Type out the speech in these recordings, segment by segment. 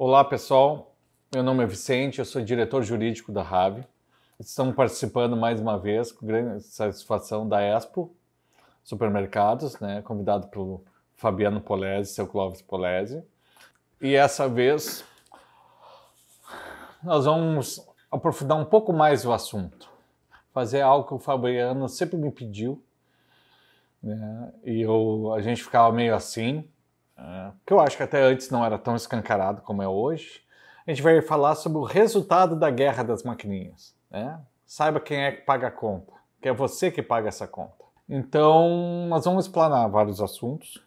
Olá, pessoal. Meu nome é Vicente, eu sou diretor jurídico da RAV. Estamos participando mais uma vez, com grande satisfação, da Expo Supermercados, né? convidado pelo Fabiano Polese, seu Clóvis Polese. E essa vez nós vamos aprofundar um pouco mais o assunto, fazer algo que o Fabiano sempre me pediu, né? e eu, a gente ficava meio assim, é. que eu acho que até antes não era tão escancarado como é hoje. A gente vai falar sobre o resultado da guerra das maquininhas. Né? Saiba quem é que paga a conta, que é você que paga essa conta. Então, nós vamos explanar vários assuntos,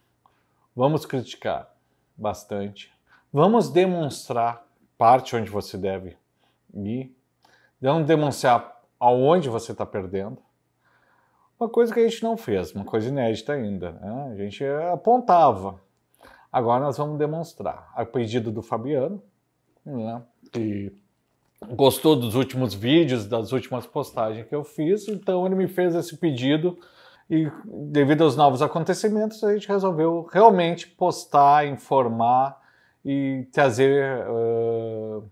vamos criticar bastante, vamos demonstrar parte onde você deve ir, vamos demonstrar aonde você está perdendo. Uma coisa que a gente não fez, uma coisa inédita ainda. Né? A gente apontava, Agora nós vamos demonstrar, a pedido do Fabiano, né, que gostou dos últimos vídeos, das últimas postagens que eu fiz, então ele me fez esse pedido e devido aos novos acontecimentos a gente resolveu realmente postar, informar e trazer uh,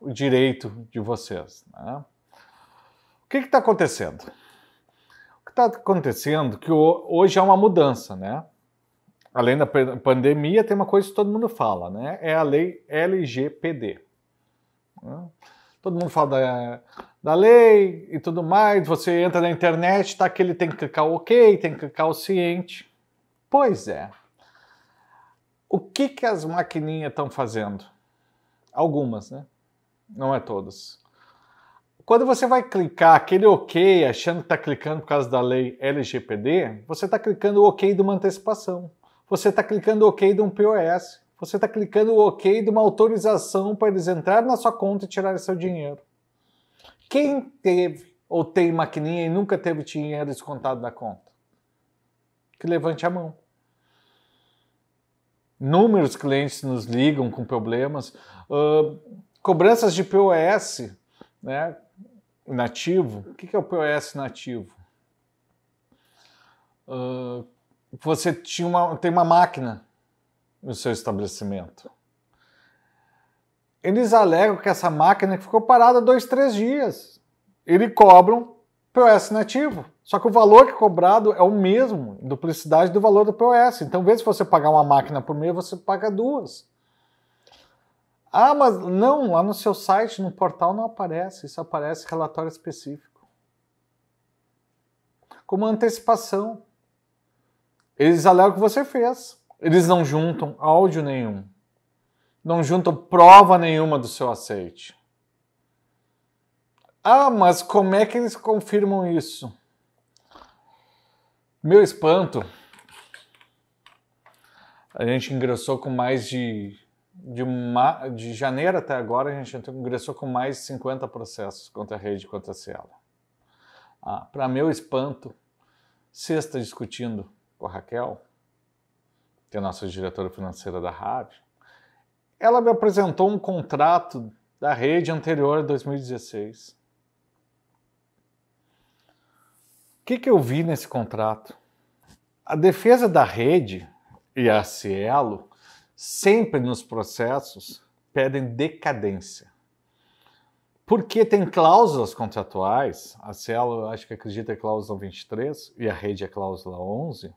o direito de vocês. Né? O que está acontecendo? O que está acontecendo é que hoje é uma mudança, né? além da pandemia, tem uma coisa que todo mundo fala, né? É a lei LGPD. Né? Todo mundo fala da, da lei e tudo mais. Você entra na internet, tá que ele tem que clicar o OK, tem que clicar o ciente. Pois é. O que, que as maquininhas estão fazendo? Algumas, né? Não é todas. Quando você vai clicar aquele OK, achando que está clicando por causa da lei LGPD, você está clicando o OK de uma antecipação você está clicando OK de um POS, você está clicando OK de uma autorização para eles entrarem na sua conta e tirarem seu dinheiro. Quem teve ou tem maquininha e nunca teve dinheiro descontado da conta? Que levante a mão. Inúmeros clientes nos ligam com problemas. Uh, cobranças de POS né, nativo. O que é o POS nativo? Uh, você tinha uma, tem uma máquina no seu estabelecimento. Eles alegam que essa máquina ficou parada dois, três dias. Eles cobram POS nativo. Só que o valor que é cobrado é o mesmo, duplicidade do valor do POS. Então, em vez você pagar uma máquina por mês, você paga duas. Ah, mas não, lá no seu site, no portal não aparece. Isso aparece relatório específico. Como antecipação. Eles alegam que você fez. Eles não juntam áudio nenhum. Não juntam prova nenhuma do seu aceite. Ah, mas como é que eles confirmam isso? Meu espanto, a gente ingressou com mais de. De, uma, de janeiro até agora, a gente ingressou com mais de 50 processos contra a rede, contra a Cielo. Ah, Para meu espanto, sexta discutindo com a Raquel, que é a nossa diretora financeira da rádio, ela me apresentou um contrato da rede anterior a 2016. O que, que eu vi nesse contrato? A defesa da rede e a Cielo sempre nos processos pedem decadência. Porque tem cláusulas contratuais, a Cielo acho que acredita é cláusula 23 e a rede é cláusula 11,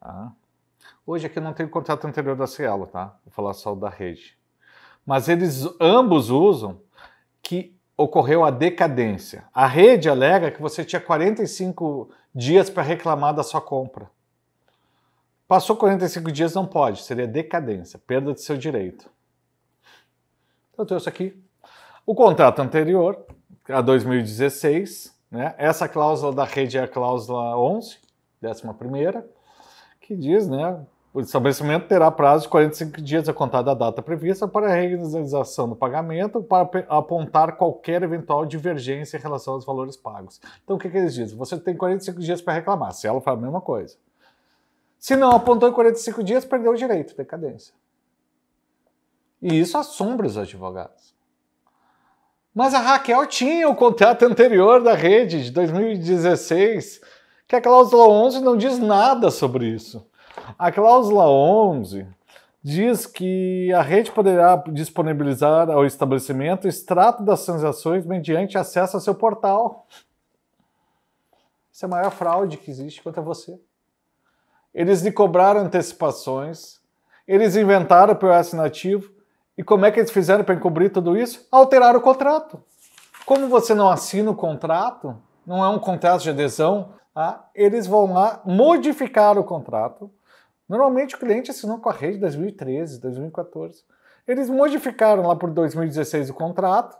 Tá? Hoje aqui não tem o contrato anterior da Cielo, tá? Vou falar só da rede. Mas eles ambos usam que ocorreu a decadência. A rede alega que você tinha 45 dias para reclamar da sua compra. Passou 45 dias, não pode, seria decadência, perda de seu direito. Então, eu trouxe aqui o contrato anterior, a 2016, né? essa cláusula da rede é a cláusula 11, décima primeira, que diz, né? O estabelecimento terá prazo de 45 dias é a contar da data prevista para a regularização do pagamento, para apontar qualquer eventual divergência em relação aos valores pagos. Então, o que, que eles dizem? Você tem 45 dias para reclamar, se ela faz a mesma coisa. Se não apontou em 45 dias, perdeu o direito, decadência. E isso assombra os advogados. Mas a Raquel tinha o contrato anterior da rede de 2016 que a cláusula 11 não diz nada sobre isso. A cláusula 11 diz que a rede poderá disponibilizar ao estabelecimento extrato das transações mediante acesso a seu portal. Isso é a maior fraude que existe contra você. Eles lhe cobraram antecipações, eles inventaram o POS nativo, e como é que eles fizeram para encobrir tudo isso? Alteraram o contrato. Como você não assina o contrato, não é um contrato de adesão, Tá? eles vão lá modificar o contrato. Normalmente o cliente assinou com a rede 2013, 2014. Eles modificaram lá por 2016 o contrato.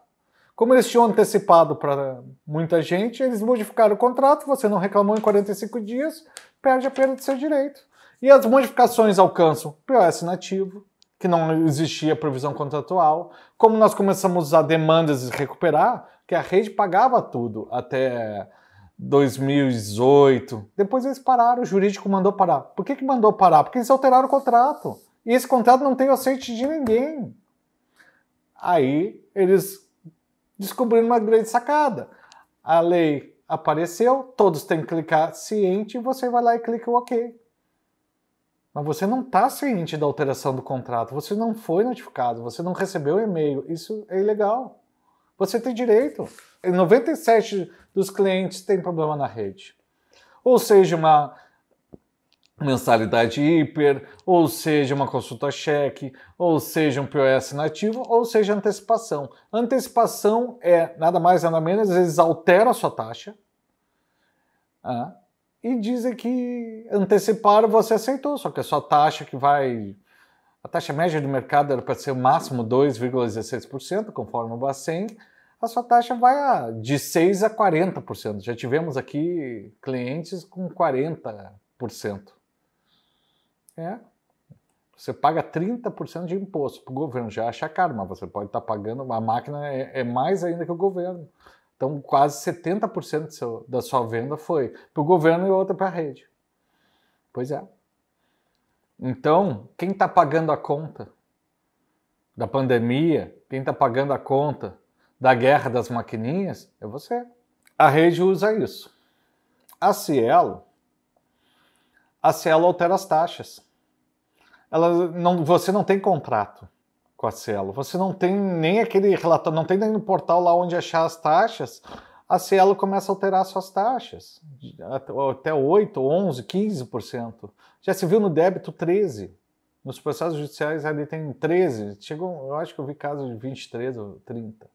Como eles tinham antecipado para muita gente, eles modificaram o contrato, você não reclamou em 45 dias, perde a perda do seu direito. E as modificações alcançam POS nativo, que não existia provisão contratual. Como nós começamos a demandas e recuperar, que a rede pagava tudo até 2018. Depois eles pararam, o jurídico mandou parar. Por que, que mandou parar? Porque eles alteraram o contrato. E esse contrato não tem o aceite de ninguém. Aí eles descobriram uma grande sacada. A lei apareceu, todos têm que clicar ciente e você vai lá e clica o OK. Mas você não está ciente da alteração do contrato, você não foi notificado, você não recebeu o e-mail. Isso é ilegal. Você tem direito. 97 dos clientes têm problema na rede. Ou seja, uma mensalidade hiper, ou seja, uma consulta cheque, ou seja, um POS nativo, ou seja, antecipação. Antecipação é nada mais nada menos, às vezes altera a sua taxa. Ah, e dizem que antecipar você aceitou, só que a sua taxa que vai. A taxa média do mercado era para ser o máximo 2,16%, conforme o Bacen, a sua taxa vai a, de 6% a 40%. Já tivemos aqui clientes com 40%. É. Você paga 30% de imposto para o governo, já acha caro, mas você pode estar tá pagando, a máquina é, é, mais ainda que o governo. Então, quase 70% seu, da sua venda foi para o governo e outra para a rede. Pois é. Então, quem está pagando a conta da pandemia, quem está pagando a conta da guerra das maquininhas é você. A rede usa isso. A Cielo, a Cielo altera as taxas. Ela não, você não tem contrato com a Cielo. Você não tem nem aquele relatório, não tem nem no portal lá onde achar as taxas. A Cielo começa a alterar suas taxas, até 8, 11, 15%. Já se viu no débito 13. Nos processos judiciais ali tem 13, chegou, eu acho que eu vi casos de 23 ou 30.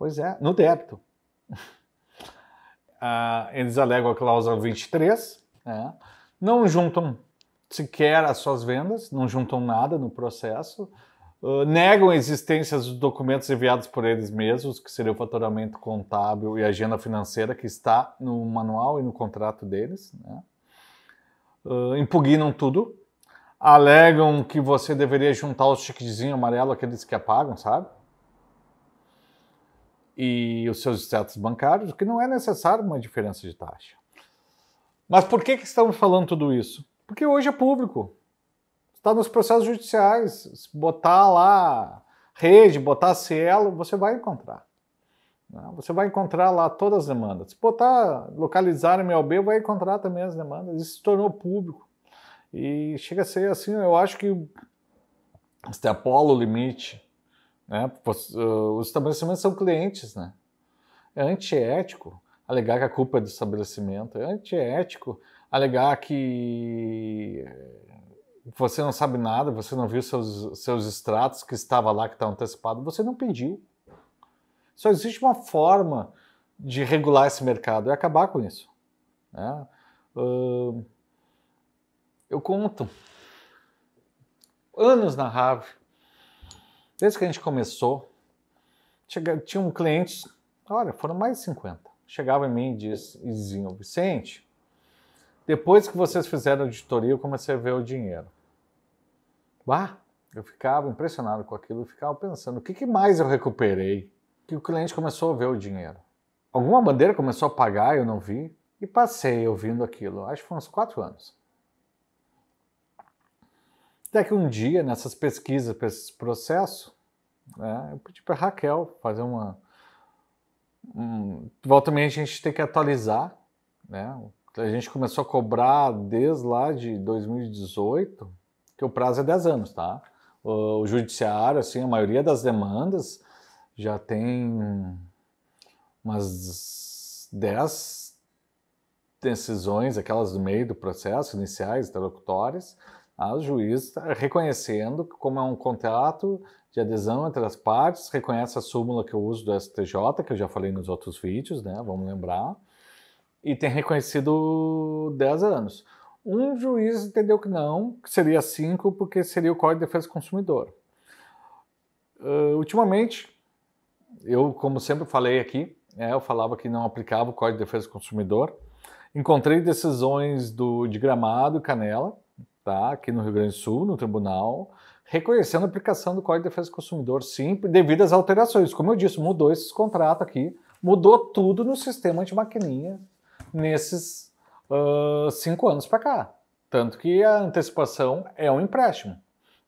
Pois é, no débito. ah, eles alegam a cláusula 23, né? não juntam sequer as suas vendas, não juntam nada no processo, uh, negam a existência dos documentos enviados por eles mesmos, que seria o faturamento contábil e a agenda financeira que está no manual e no contrato deles, né? uh, impugnam tudo, alegam que você deveria juntar os tiquezinhos amarelo, aqueles que apagam, sabe? e os seus extratos bancários, que não é necessário uma diferença de taxa. Mas por que, que estamos falando tudo isso? Porque hoje é público. Está nos processos judiciais. Se botar lá rede, botar Cielo, você vai encontrar. Né? Você vai encontrar lá todas as demandas. Se botar localizar MLB, vai encontrar também as demandas. Isso se tornou público. E chega a ser assim, eu acho que extrapola o limite né? Eh, os estabelecimentos são clientes, né? É antiético alegar que a culpa é do estabelecimento, é antiético alegar que eh, você não sabe nada, você não viu seus, seus extratos que estava lá, que está antecipado, você não pediu. Só existe uma forma de regular esse mercado, é acabar com isso. Né? Uh, eu conto anos na Rave Desde que a gente começou, tinha um cliente, olha, foram mais de 50. Chegava em mim e dizia, Vicente, depois que vocês fizeram a auditoria, eu comecei a ver o dinheiro. Bah, eu ficava impressionado com aquilo, eu ficava pensando, o que, que mais eu recuperei? Que o cliente começou a ver o dinheiro. Alguma bandeira começou a pagar, eu não vi, e passei ouvindo aquilo, acho que foi uns quatro anos. Até que um dia, nessas pesquisas, para esse processo, né, eu pedi para a Raquel fazer uma. Um, também a gente tem que atualizar. Né? A gente começou a cobrar desde lá de 2018, que o prazo é 10 anos, tá? O, o judiciário, assim, a maioria das demandas já tem umas 10 decisões, aquelas do meio do processo, iniciais, interlocutórias, o juiz tá reconhecendo que, como é um contrato de adesão entre as partes, reconhece a súmula que eu uso do STJ, que eu já falei nos outros vídeos, né? Vamos lembrar. E tem reconhecido 10 anos. Um juiz entendeu que não, que seria 5, porque seria o Código de Defesa do Consumidor. Uh, ultimamente, eu, como sempre falei aqui, né, eu falava que não aplicava o Código de Defesa do Consumidor. Encontrei decisões do, de Gramado e Canela, tá? aqui no Rio Grande do Sul, no tribunal, reconhecendo a aplicação do Código de Defesa do Consumidor, sim, devido às alterações. Como eu disse, mudou esse contrato aqui, mudou tudo no sistema de maquininha nesses uh, cinco anos para cá. Tanto que a antecipação é um empréstimo.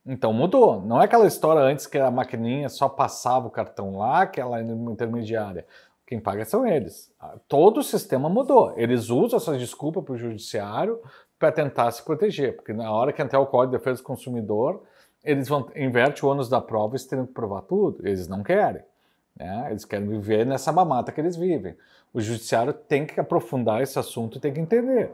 Então mudou. Não é aquela história antes que a maquininha só passava o cartão lá, que ela é intermediária. Quem paga são eles. Ah, todo o sistema mudou. Eles usam essa desculpa para o judiciário para tentar se proteger, porque na hora que entrar o Código de Defesa do Consumidor, eles vão inverte o ônus da prova e têm que provar tudo. Eles não querem. Né? Eles querem viver nessa mamata que eles vivem. O judiciário tem que aprofundar esse assunto e tem que entender.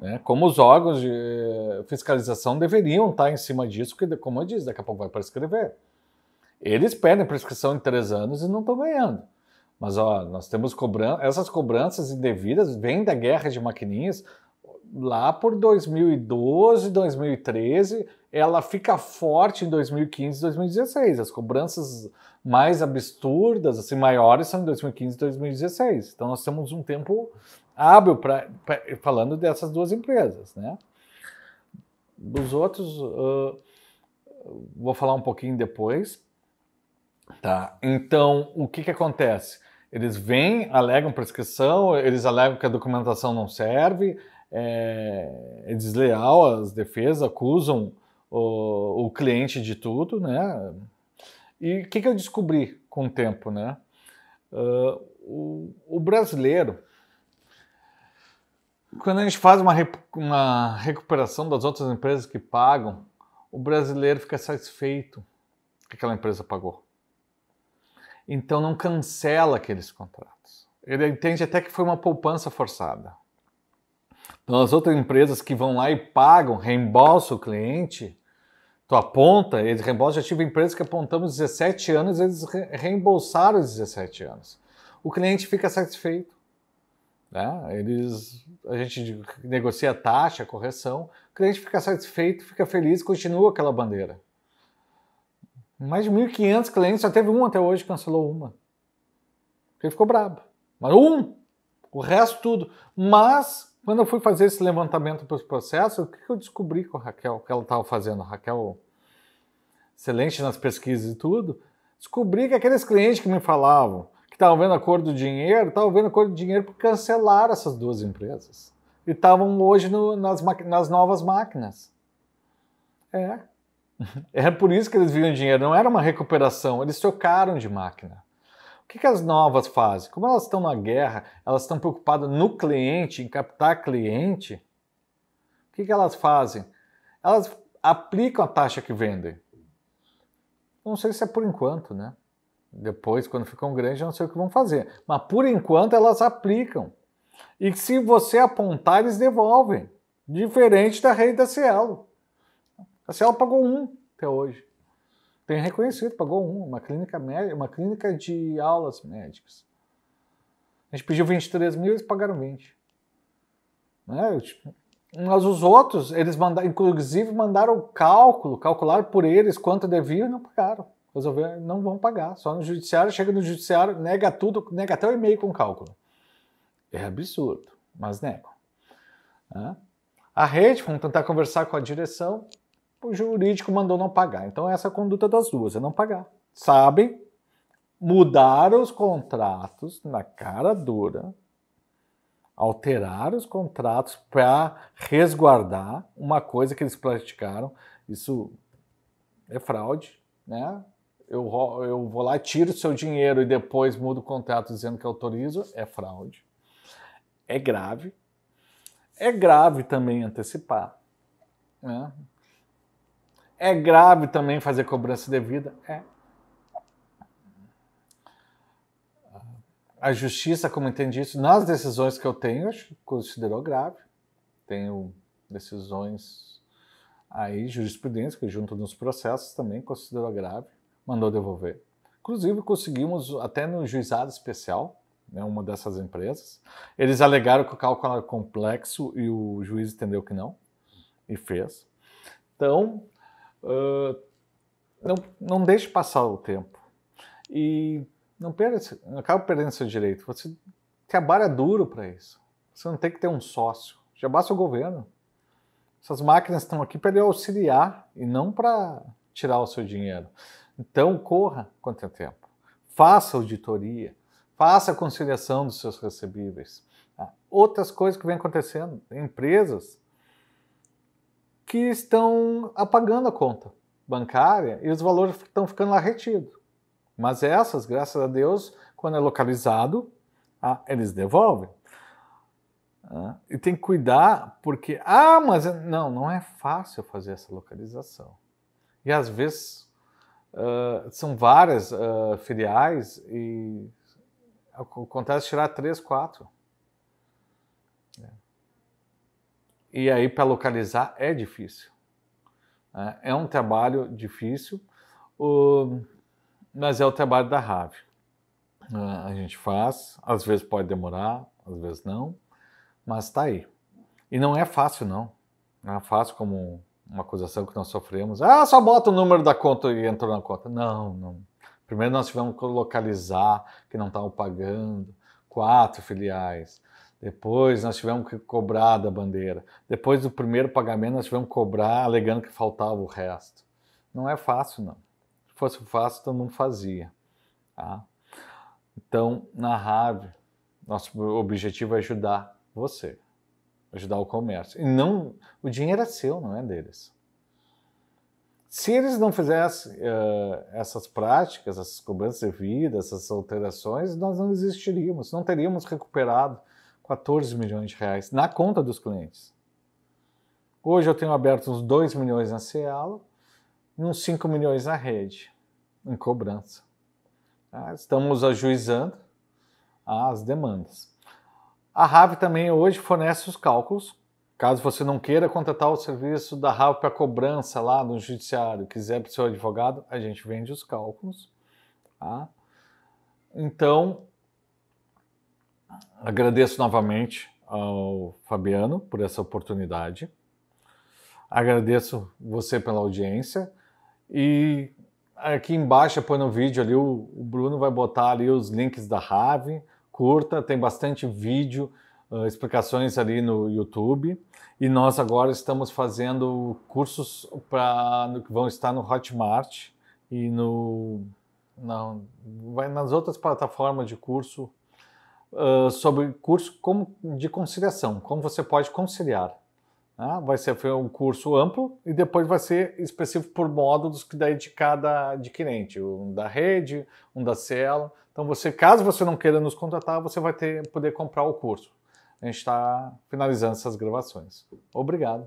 Né? Como os órgãos de eh, fiscalização deveriam estar em cima disso, porque, como eu disse, daqui a pouco vai prescrever. Eles pedem prescrição em três anos e não estão ganhando. Mas ó, nós temos essas cobranças indevidas vêm da guerra de maquininhas lá por 2012, 2013, ela fica forte em 2015, 2016. As cobranças mais absurdas, assim, maiores são em 2015 e 2016. Então nós temos um tempo hábil para falando dessas duas empresas, né? Dos outros, uh, vou falar um pouquinho depois. Tá. Então, o que que acontece? Eles vêm, alegam prescrição, eles alegam que a documentação não serve, é, é, desleal, as defesas acusam o, o cliente de tudo, né? E o que, que, eu descobri com o tempo, né? Uh, o, o, brasileiro, quando a gente faz uma, uma recuperação das outras empresas que pagam, o brasileiro fica satisfeito que aquela empresa pagou. Então não cancela aqueles contratos. Ele entende até que foi uma poupança forçada. Então, as outras empresas que vão lá e pagam, reembolsam o cliente, tu aponta, eles reembolsam. Já tive empresas que apontamos 17 anos, eles reembolsaram os 17 anos. O cliente fica satisfeito. Né? Eles, a gente negocia a taxa, a correção, o cliente fica satisfeito, fica feliz, continua aquela bandeira. Mais de 1.500 clientes, só teve um até hoje que cancelou uma. Ele ficou brabo. Mas um! O resto tudo. Mas quando eu fui fazer esse levantamento para os processos, o que eu descobri com a Raquel, que ela estava fazendo? A Raquel, excelente nas pesquisas e tudo, descobri que aqueles clientes que me falavam que estavam vendo a cor do dinheiro, estavam vendo a cor do dinheiro para cancelar essas duas empresas. E estavam hoje no, nas, nas novas máquinas. É. É por isso que eles viram dinheiro, não era uma recuperação, eles trocaram de máquina que, que as novas fazem? Como elas estão na guerra, elas estão preocupadas no cliente, em captar cliente, o que, que elas fazem? Elas aplicam a taxa que vendem. Não sei se é por enquanto, né? Depois, quando ficam grandes, eu não sei o que vão fazer. Mas por enquanto elas aplicam. E se você apontar, eles devolvem. Diferente da rede da Cielo. A Cielo pagou um até hoje. Tem reconhecido, pagou um, uma clínica médica, uma clínica de aulas médicas. A gente pediu 23 mil, eles pagaram 20. Né? mas os outros, eles mandaram, inclusive mandaram o cálculo, calcular por eles quanto deviam e não pagaram. Resolveram, não vão pagar. Só no judiciário, chega no judiciário, nega tudo, nega até o e-mail com cálculo. É absurdo, mas nego. Né? A rede, vamos tentar conversar com a direção, o jurídico mandou não pagar. Então, essa é a conduta das duas, é não pagar. Sabe? Mudar os contratos na cara dura, alterar os contratos para resguardar uma coisa que eles praticaram. Isso é fraude, né? Eu, eu vou lá, tiro seu dinheiro e depois mudo o contrato dizendo que autorizo, é fraude. É grave. É grave também antecipar. Né? É grave também fazer cobrança devida? É. A justiça, como entendi isso, nas decisões que eu tenho, acho considerou grave. Tenho decisões aí, jurisprudência, que junto nos processos também considerou grave, mandou devolver. Inclusive, conseguimos até no juizado especial, né, uma dessas empresas. Eles alegaram que o cálculo era complexo e o juiz entendeu que não, e fez. Então, ah, não, não deixe passar o tempo. E não perde não acaba perdendo seu direito. Você trabalha duro para isso. Você não tem que ter um sócio. Já basta o governo. Essas máquinas estão aqui para auxiliar e não para tirar o seu dinheiro. Então, corra quanto é tempo. Faça auditoria. Faça a conciliação dos seus recebíveis. Ah, outras coisas que vem acontecendo. Empresas que estão apagando a conta bancária e os valores estão ficando lá retidos. Mas essas, graças a Deus, quando é localizado, ah, eles devolvem. Ah, e tem que cuidar, porque, ah, mas é, não, não é fácil fazer essa localização. E às vezes uh, são várias uh, filiais e acontece tirar três, quatro. E aí, para localizar, é difícil. Né? É um trabalho difícil, mas é o trabalho da RAV. Ah, a gente faz, às vezes pode demorar, às vezes não, mas está aí. E não é fácil, não. Não é fácil como uma acusação que nós sofremos. Ah, só bota o número da conta e entrou na conta. Não, não. Primeiro nós tivemos que localizar que não estavam pagando quatro filiais. Depois nós tivemos que cobrar da bandeira. Depois do primeiro pagamento, nós tivemos que cobrar, alegando que faltava o resto. Não é fácil, não. Se fosse fácil, todo mundo fazia. Tá? Então, na Rave nosso objetivo é ajudar você, ajudar o comércio. E não, o dinheiro é seu, não é deles. Se eles não fizessem uh, essas práticas, essas cobranças devidas, essas alterações, nós não existiríamos, não teríamos recuperado 14 milhões de reais na conta dos clientes. Hoje eu tenho aberto uns 2 milhões na Cielo e uns 5 milhões na rede, em cobrança. Ah, estamos ajuizando as demandas. A RAV também hoje fornece os cálculos. Caso você não queira contratar o serviço da RAV para cobrança lá no judiciário, quiser para o seu advogado, a gente vende os cálculos. Tá? Então, Agradeço novamente ao Fabiano por essa oportunidade. Agradeço você pela audiência. E aqui embaixo, põe no vídeo ali, o, Bruno vai botar ali os links da Rave. Curta, tem bastante vídeo, uh, explicações ali no YouTube. E nós agora estamos fazendo cursos para que vão estar no Hotmart e no na, vai nas outras plataformas de curso sobre curso como de conciliação, como você pode conciliar. Né? Vai ser um curso amplo e depois vai ser específico por módulos que daí de cada adquirente, um da rede, um da Cielo. Então, você, caso você não queira nos contratar, você vai ter, poder comprar o curso. A gente está finalizando essas gravações. Obrigado.